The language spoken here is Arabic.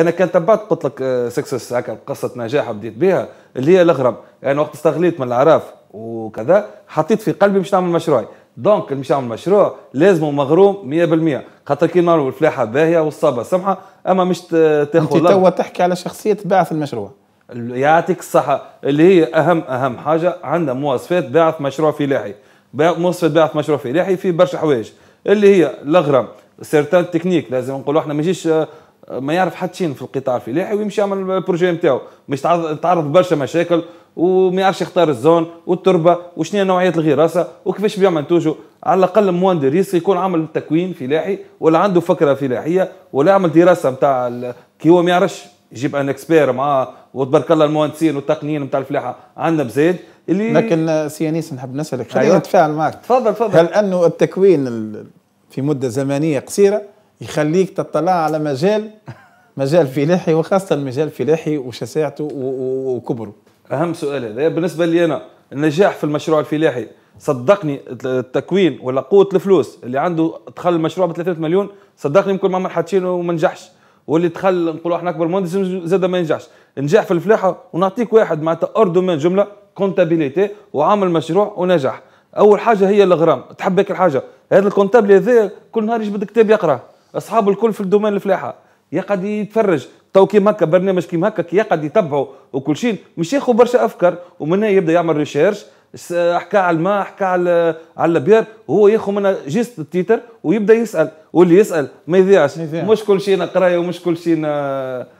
انا كان تبعت قلت لك سكسس آه، هكا قصه نجاح بديت بها اللي هي الاغرب انا يعني وقت استغليت من العراف وكذا حطيت في قلبي باش نعمل مشروعي دونك اللي باش نعمل مشروع لازم مغروم 100% خاطر كي نعملوا الفلاحه باهيه والصابه سمحه اما مش تاخذ انت توا تحكي على شخصيه باعث المشروع يعطيك الصحه اللي هي اهم اهم حاجه عندها مواصفات باعث مشروع فلاحي مواصفات باعث مشروع فلاحي في برشا حوايج اللي هي الغرام سيرتان تكنيك لازم نقولوا احنا ماشيش آه، ما يعرف حتى شيء في القطاع الفلاحي ويمشي يعمل البروجي نتاعو مش تعرض برشا مشاكل وما يعرفش يختار الزون والتربه وشنو هي نوعيه الغراسه وكيفاش بيعمل توجو على الاقل موان دي ريسك يكون عامل تكوين فلاحي ولا عنده فكره فلاحيه ولا عمل دراسه نتاع كي هو ما يعرفش يجيب ان اكسبير معاه وتبارك الله المهندسين والتقنيين نتاع الفلاحه عندنا بزيد اللي لكن سي انيس نحب نسالك خلينا أيوه. نتفاعل معك تفضل تفضل هل انه التكوين في مده زمنيه قصيره يخليك تطلع على مجال مجال فلاحي وخاصه المجال الفلاحي وشساعته وكبره. اهم سؤال هذا بالنسبه لي انا النجاح في المشروع الفلاحي صدقني التكوين ولا قوه الفلوس اللي عنده دخل المشروع ب 300 مليون صدقني يمكن ما منحتشين وما نجحش واللي دخل نقولوا احنا اكبر مهندس زاد ما ينجحش نجح في الفلاحه ونعطيك واحد معناتها من جمله كونتابيليتي وعامل مشروع ونجح اول حاجه هي الغرام تحب هيك الحاجه هذا الكونتابلي هذا كل نهار يجبد كتاب يقرا اصحاب الكل في الدومين الفلاحه يقعد يتفرج تو كيما هكا برنامج كيما هكا يقعد يتبعوا وكل شيء مش ياخذ برشا افكار ومن هنا يبدا يعمل ريشيرش حكى على الماء حكى على على البير وهو ياخذ منها جيست التيتر ويبدا يسال واللي يسال ما يضيعش مش كل شيء قرايه ومش كل شيء